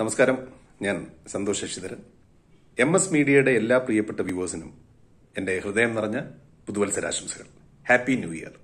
നമസ്കാരം ഞാൻ Santhosh Sasidharan M S മീഡിയയുടെ എല്ലാ പ്രിയപ്പെട്ട വ്യൂവേഴ്സിനും എൻ്റെ ഹൃദയം നിറഞ്ഞ പുതുവത്സരാശംസകൾ ഹാപ്പി ന്യൂ ഇയർ